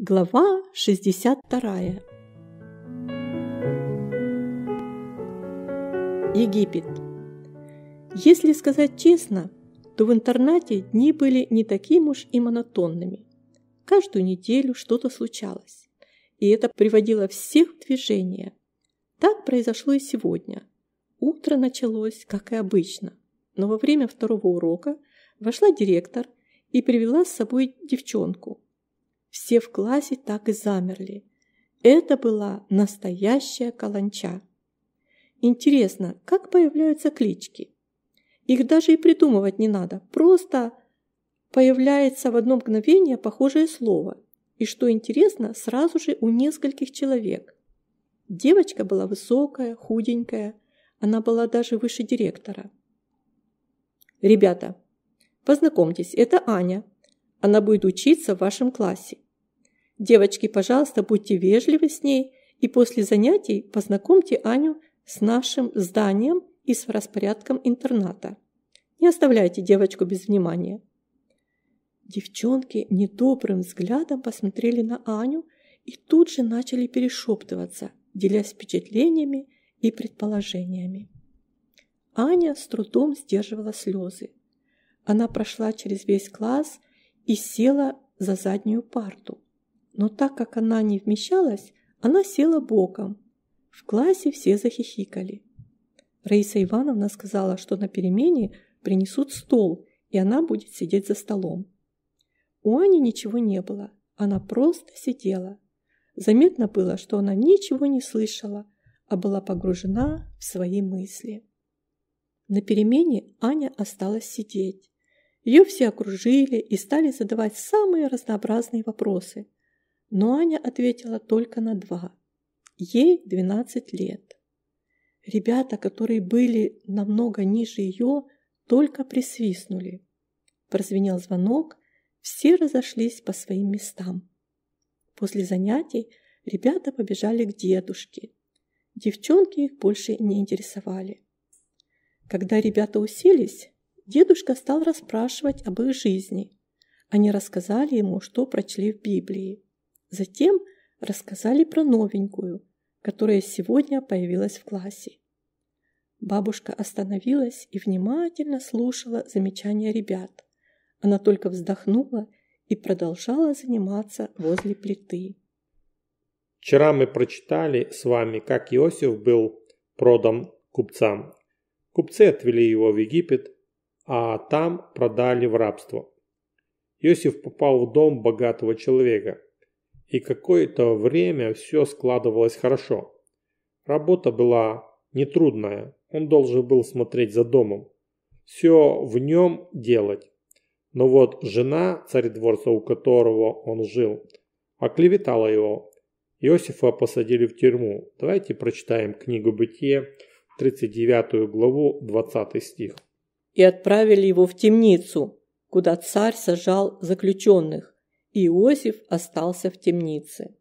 Глава 62. Египет. Если сказать честно, то в интернате дни были не таким уж и монотонными. Каждую неделю что-то случалось, и это приводило всех в движение. Так произошло и сегодня. Утро началось, как и обычно, но во время второго урока вошла директор и привела с собой девчонку – все в классе так и замерли. Это была настоящая каланча. Интересно, как появляются клички? Их даже и придумывать не надо, просто появляется в одно мгновение похожее слово. И что интересно, сразу же у нескольких человек. Девочка была высокая, худенькая, она была даже выше директора. «Ребята, познакомьтесь, это Аня. Она будет учиться в вашем классе. Девочки, пожалуйста, будьте вежливы с ней и после занятий познакомьте Аню с нашим зданием и с распорядком интерната. Не оставляйте девочку без внимания. Девчонки недобрым взглядом посмотрели на Аню и тут же начали перешептываться, делясь впечатлениями и предположениями. Аня с трудом сдерживала слезы. Она прошла через весь класс и села за заднюю парту но так как она не вмещалась, она села боком. В классе все захихикали. Раиса Ивановна сказала, что на перемене принесут стол, и она будет сидеть за столом. У Ани ничего не было, она просто сидела. Заметно было, что она ничего не слышала, а была погружена в свои мысли. На перемене Аня осталась сидеть. Ее все окружили и стали задавать самые разнообразные вопросы – но Аня ответила только на два. Ей 12 лет. Ребята, которые были намного ниже ее, только присвистнули. Прозвенел звонок, все разошлись по своим местам. После занятий ребята побежали к дедушке. Девчонки их больше не интересовали. Когда ребята уселись, дедушка стал расспрашивать об их жизни. Они рассказали ему, что прочли в Библии. Затем рассказали про новенькую, которая сегодня появилась в классе. Бабушка остановилась и внимательно слушала замечания ребят. Она только вздохнула и продолжала заниматься возле плиты. Вчера мы прочитали с вами, как Иосиф был продан купцам. Купцы отвели его в Египет, а там продали в рабство. Иосиф попал в дом богатого человека – и какое-то время все складывалось хорошо. Работа была нетрудная, он должен был смотреть за домом, все в нем делать. Но вот жена царедворца, у которого он жил, оклеветала его. Иосифа посадили в тюрьму. Давайте прочитаем книгу «Бытие», 39 главу, 20 стих. «И отправили его в темницу, куда царь сажал заключенных, Иосиф остался в темнице.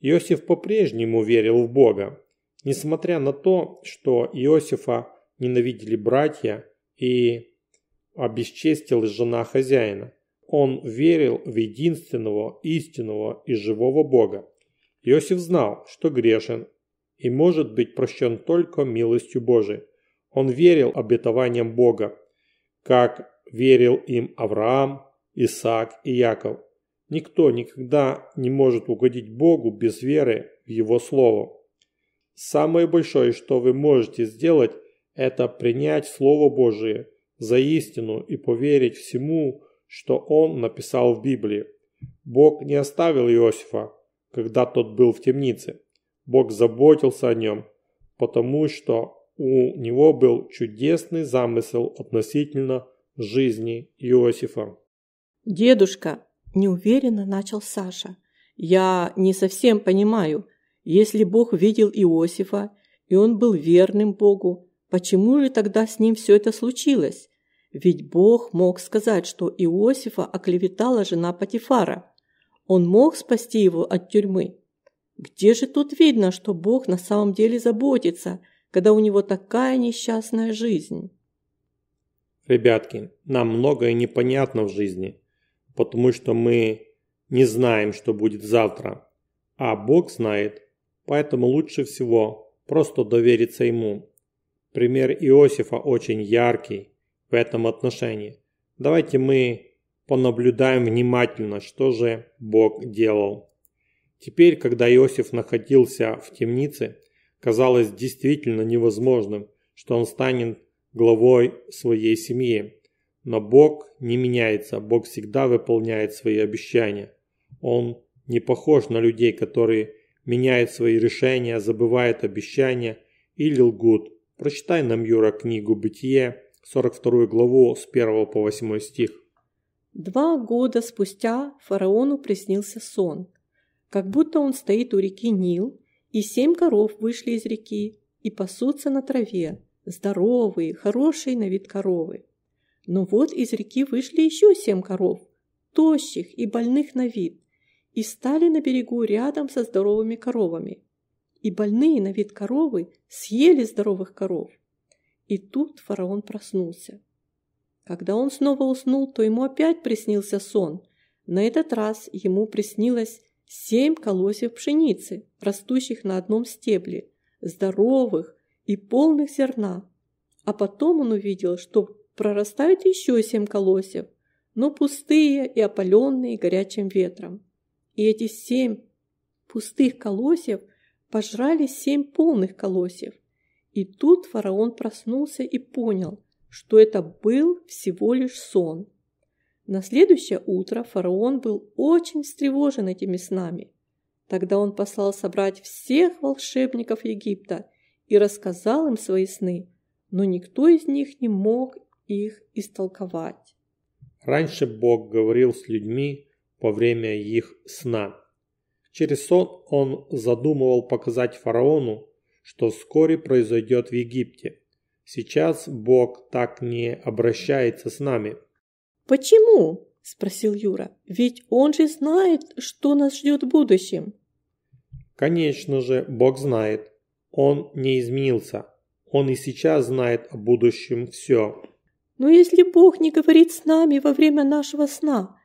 Иосиф по-прежнему верил в Бога. Несмотря на то, что Иосифа ненавидели братья и обесчестил жена хозяина, он верил в единственного, истинного и живого Бога. Иосиф знал, что грешен и может быть прощен только милостью Божией. Он верил обетованиям Бога, как верил им Авраам, Исаак и Яков. Никто никогда не может угодить Богу без веры в Его Слово. Самое большое, что вы можете сделать, это принять Слово Божие за истину и поверить всему, что Он написал в Библии. Бог не оставил Иосифа, когда тот был в темнице. Бог заботился о нем, потому что у него был чудесный замысел относительно жизни Иосифа. Дедушка, Неуверенно начал Саша. «Я не совсем понимаю. Если Бог видел Иосифа, и он был верным Богу, почему же тогда с ним все это случилось? Ведь Бог мог сказать, что Иосифа оклеветала жена Патифара. Он мог спасти его от тюрьмы. Где же тут видно, что Бог на самом деле заботится, когда у него такая несчастная жизнь?» «Ребятки, нам многое непонятно в жизни», потому что мы не знаем, что будет завтра. А Бог знает, поэтому лучше всего просто довериться Ему. Пример Иосифа очень яркий в этом отношении. Давайте мы понаблюдаем внимательно, что же Бог делал. Теперь, когда Иосиф находился в темнице, казалось действительно невозможным, что он станет главой своей семьи. Но Бог не меняется, Бог всегда выполняет свои обещания. Он не похож на людей, которые меняют свои решения, забывают обещания или лгут. Прочитай нам, Юра, книгу «Бытие», 42 главу с 1 по 8 стих. Два года спустя фараону приснился сон, как будто он стоит у реки Нил, и семь коров вышли из реки и пасутся на траве, здоровые, хорошие на вид коровы. Но вот из реки вышли еще семь коров, тощих и больных на вид, и стали на берегу рядом со здоровыми коровами. И больные на вид коровы съели здоровых коров. И тут фараон проснулся. Когда он снова уснул, то ему опять приснился сон. На этот раз ему приснилось семь колосьев пшеницы, растущих на одном стебле, здоровых и полных зерна. А потом он увидел, что прорастают еще семь колосьев, но пустые и опаленные горячим ветром. И эти семь пустых колосьев пожрали семь полных колосьев. И тут фараон проснулся и понял, что это был всего лишь сон. На следующее утро фараон был очень встревожен этими снами. Тогда он послал собрать всех волшебников Египта и рассказал им свои сны, но никто из них не мог их истолковать. Раньше Бог говорил с людьми во время их сна. Через сон он задумывал показать фараону, что вскоре произойдет в Египте. Сейчас Бог так не обращается с нами. «Почему?» – спросил Юра. «Ведь он же знает, что нас ждет в будущем». Конечно же, Бог знает. Он не изменился. Он и сейчас знает о будущем все. Но если Бог не говорит с нами во время нашего сна,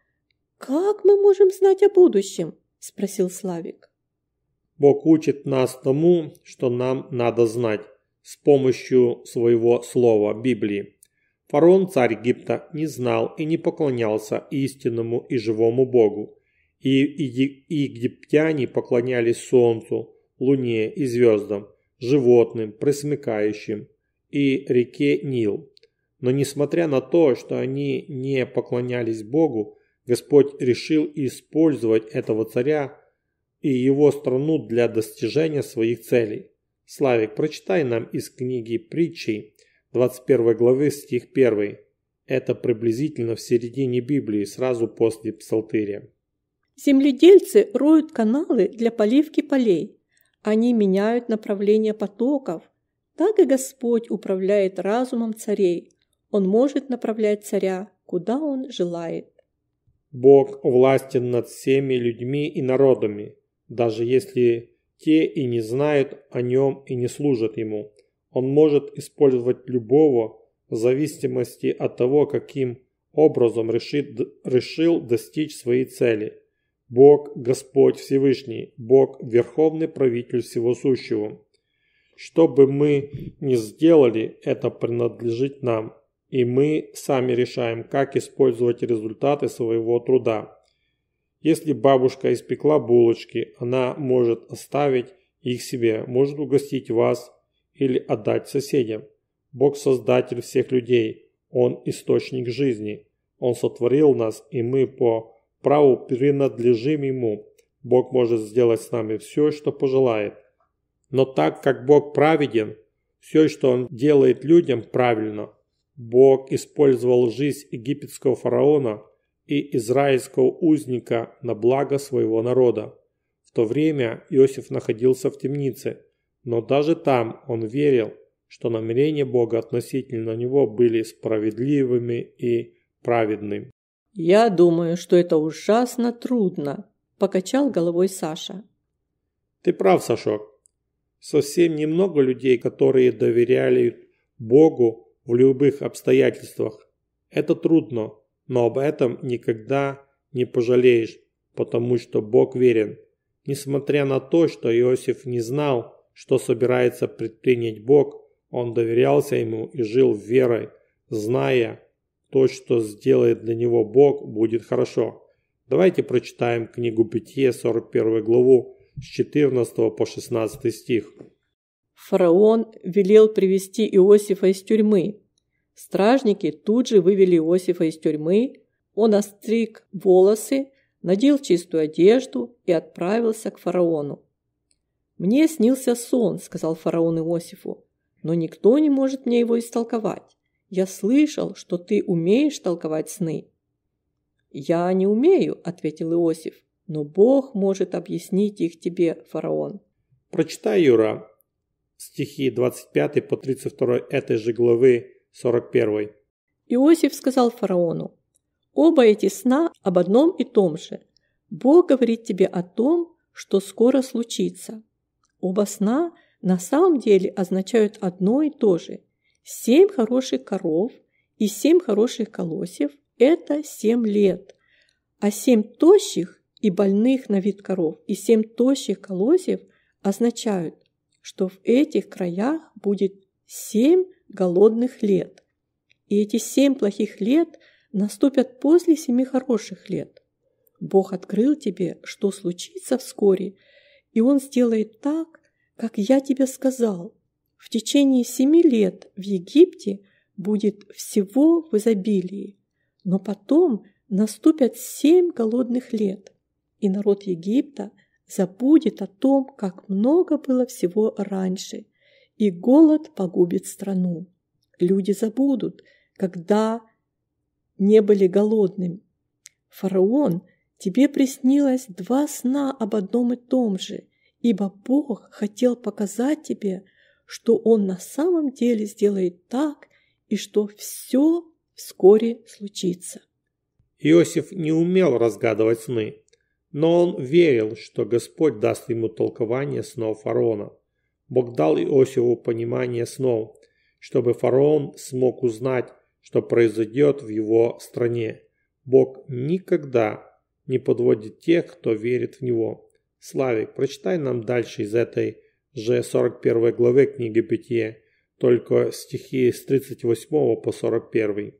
как мы можем знать о будущем? Спросил Славик. Бог учит нас тому, что нам надо знать с помощью своего слова Библии. Фарон царь Египта, не знал и не поклонялся истинному и живому Богу. и египтяне поклонялись солнцу, луне и звездам, животным, пресмыкающим, и реке Нил. Но несмотря на то, что они не поклонялись Богу, Господь решил использовать этого царя и его страну для достижения своих целей. Славик, прочитай нам из книги притчей 21 главы стих 1. Это приблизительно в середине Библии, сразу после Псалтыря. Земледельцы роют каналы для поливки полей. Они меняют направление потоков. Так и Господь управляет разумом царей. Он может направлять царя, куда он желает. Бог властен над всеми людьми и народами, даже если те и не знают о нем и не служат ему. Он может использовать любого в зависимости от того, каким образом решит, решил достичь своей цели. Бог – Господь Всевышний, Бог – Верховный Правитель Всего Сущего. Что бы мы ни сделали, это принадлежит нам – и мы сами решаем, как использовать результаты своего труда. Если бабушка испекла булочки, она может оставить их себе, может угостить вас или отдать соседям. Бог – создатель всех людей, Он – источник жизни. Он сотворил нас, и мы по праву принадлежим Ему. Бог может сделать с нами все, что пожелает. Но так как Бог праведен, все, что Он делает людям, правильно – Бог использовал жизнь египетского фараона и израильского узника на благо своего народа. В то время Иосиф находился в темнице, но даже там он верил, что намерения Бога относительно него были справедливыми и праведными. «Я думаю, что это ужасно трудно», – покачал головой Саша. «Ты прав, Сашок. Совсем немного людей, которые доверяли Богу в любых обстоятельствах. Это трудно, но об этом никогда не пожалеешь, потому что Бог верен. Несмотря на то, что Иосиф не знал, что собирается предпринять Бог, он доверялся ему и жил верой, зная, то, что сделает для него Бог, будет хорошо. Давайте прочитаем книгу Бытие, 41 главу, с 14 по 16 стих. Фараон велел привести Иосифа из тюрьмы. Стражники тут же вывели Иосифа из тюрьмы, он остриг волосы, надел чистую одежду и отправился к фараону. «Мне снился сон», – сказал фараон Иосифу, – «но никто не может мне его истолковать. Я слышал, что ты умеешь толковать сны». «Я не умею», – ответил Иосиф, – «но Бог может объяснить их тебе, фараон». «Прочитай, Юра, стихи 25 по 32 этой же главы 41. Иосиф сказал фараону, «Оба эти сна об одном и том же. Бог говорит тебе о том, что скоро случится. Оба сна на самом деле означают одно и то же. Семь хороших коров и семь хороших колосьев – это семь лет, а семь тощих и больных на вид коров и семь тощих колосьев означают что в этих краях будет семь голодных лет. И эти семь плохих лет наступят после семи хороших лет. Бог открыл тебе, что случится вскоре, и Он сделает так, как я тебе сказал. В течение семи лет в Египте будет всего в изобилии, но потом наступят семь голодных лет, и народ Египта забудет о том, как много было всего раньше, и голод погубит страну. Люди забудут, когда не были голодными. Фараон, тебе приснилось два сна об одном и том же, ибо Бог хотел показать тебе, что Он на самом деле сделает так, и что все вскоре случится. Иосиф не умел разгадывать сны, но он верил, что Господь даст ему толкование снов фараона. Бог дал Иосифу понимание снов, чтобы фараон смог узнать, что произойдет в его стране. Бог никогда не подводит тех, кто верит в Него. Славик, прочитай нам дальше из этой же 41 главы книги Бытия, только стихи с 38 по 41.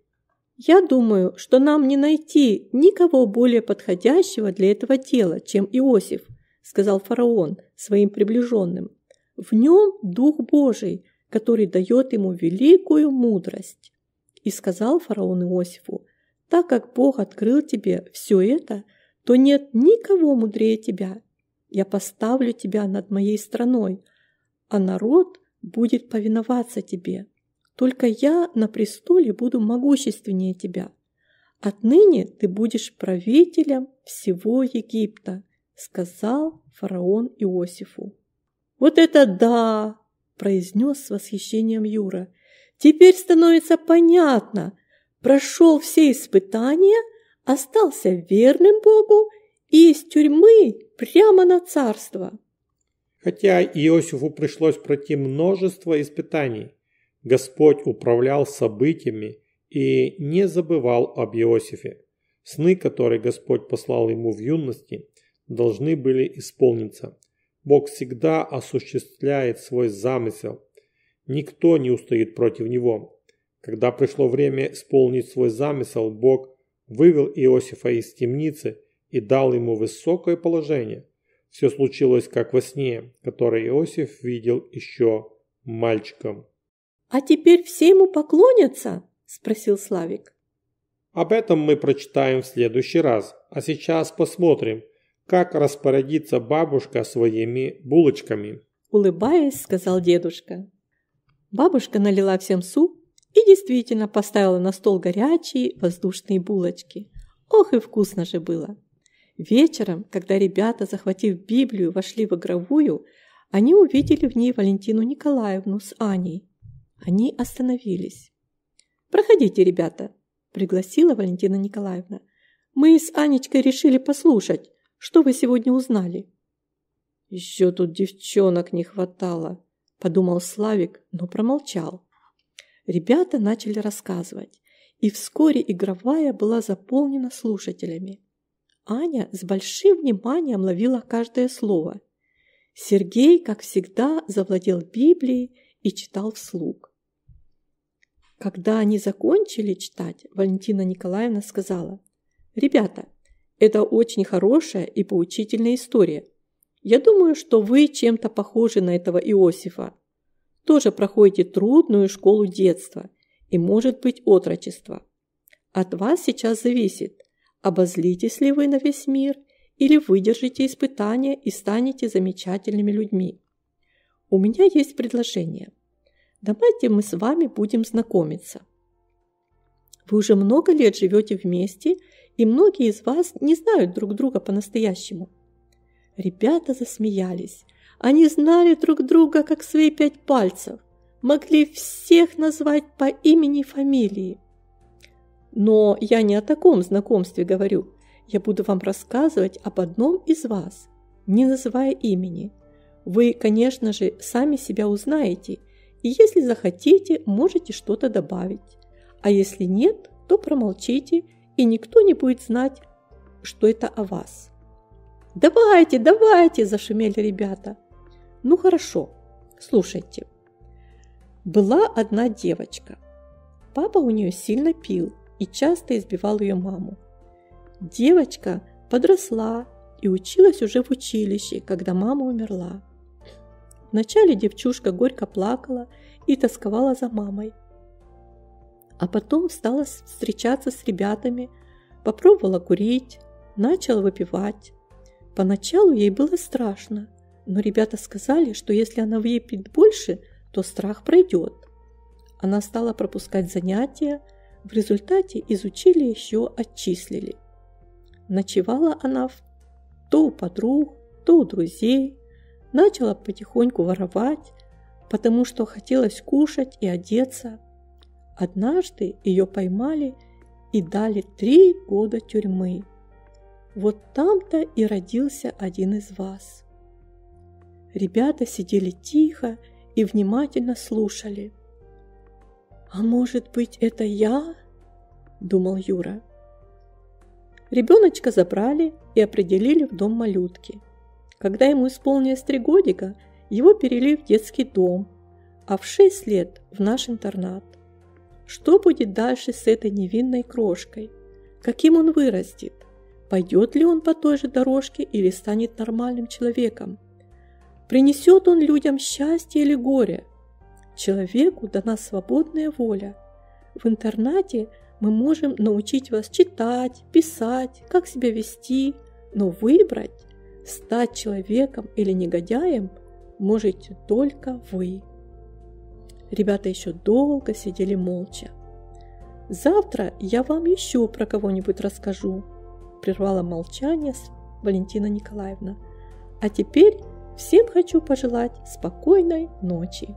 Я думаю, что нам не найти никого более подходящего для этого тела, чем Иосиф, сказал фараон своим приближенным. В нем Дух Божий, который дает ему великую мудрость. И сказал фараон Иосифу, так как Бог открыл тебе все это, то нет никого мудрее тебя. Я поставлю тебя над моей страной, а народ будет повиноваться тебе. Только я на престоле буду могущественнее тебя. Отныне ты будешь правителем всего Египта», – сказал фараон Иосифу. «Вот это да!» – произнес с восхищением Юра. «Теперь становится понятно. Прошел все испытания, остался верным Богу и из тюрьмы прямо на царство». Хотя Иосифу пришлось пройти множество испытаний, Господь управлял событиями и не забывал об Иосифе. Сны, которые Господь послал ему в юности, должны были исполниться. Бог всегда осуществляет свой замысел. Никто не устоит против него. Когда пришло время исполнить свой замысел, Бог вывел Иосифа из темницы и дал ему высокое положение. Все случилось как во сне, который Иосиф видел еще мальчиком. «А теперь все ему поклонятся?» – спросил Славик. Об этом мы прочитаем в следующий раз, а сейчас посмотрим, как распорядится бабушка своими булочками. Улыбаясь, сказал дедушка. Бабушка налила всем суп и действительно поставила на стол горячие воздушные булочки. Ох и вкусно же было! Вечером, когда ребята, захватив Библию, вошли в игровую, они увидели в ней Валентину Николаевну с Аней. Они остановились. «Проходите, ребята», – пригласила Валентина Николаевна. «Мы с Анечкой решили послушать, что вы сегодня узнали». «Еще тут девчонок не хватало», – подумал Славик, но промолчал. Ребята начали рассказывать, и вскоре игровая была заполнена слушателями. Аня с большим вниманием ловила каждое слово. Сергей, как всегда, завладел Библией и читал вслух. Когда они закончили читать, Валентина Николаевна сказала, «Ребята, это очень хорошая и поучительная история. Я думаю, что вы чем-то похожи на этого Иосифа. Тоже проходите трудную школу детства и, может быть, отрочества. От вас сейчас зависит, обозлитесь ли вы на весь мир или выдержите испытания и станете замечательными людьми. У меня есть предложение – Давайте мы с вами будем знакомиться. Вы уже много лет живете вместе, и многие из вас не знают друг друга по-настоящему. Ребята засмеялись. Они знали друг друга, как свои пять пальцев. Могли всех назвать по имени и фамилии. Но я не о таком знакомстве говорю. Я буду вам рассказывать об одном из вас, не называя имени. Вы, конечно же, сами себя узнаете – если захотите, можете что-то добавить. А если нет, то промолчите, и никто не будет знать, что это о вас. «Давайте, давайте!» – зашумели ребята. «Ну хорошо, слушайте. Была одна девочка. Папа у нее сильно пил и часто избивал ее маму. Девочка подросла и училась уже в училище, когда мама умерла. Вначале девчушка горько плакала и тосковала за мамой. А потом стала встречаться с ребятами, попробовала курить, начала выпивать. Поначалу ей было страшно, но ребята сказали, что если она выпьет больше, то страх пройдет. Она стала пропускать занятия, в результате изучили еще отчислили. Ночевала она то у подруг, то у друзей, Начала потихоньку воровать, потому что хотелось кушать и одеться. Однажды ее поймали и дали три года тюрьмы. Вот там-то и родился один из вас. Ребята сидели тихо и внимательно слушали. «А может быть, это я?» – думал Юра. Ребеночка забрали и определили в дом малютки – когда ему исполнилось три годика, его перели в детский дом, а в шесть лет в наш интернат. Что будет дальше с этой невинной крошкой? Каким он вырастет? Пойдет ли он по той же дорожке или станет нормальным человеком? Принесет он людям счастье или горе? Человеку дана свободная воля. В интернате мы можем научить вас читать, писать, как себя вести, но выбрать стать человеком или негодяем можете только вы. Ребята еще долго сидели молча. «Завтра я вам еще про кого-нибудь расскажу», – прервала молчание Валентина Николаевна. «А теперь всем хочу пожелать спокойной ночи».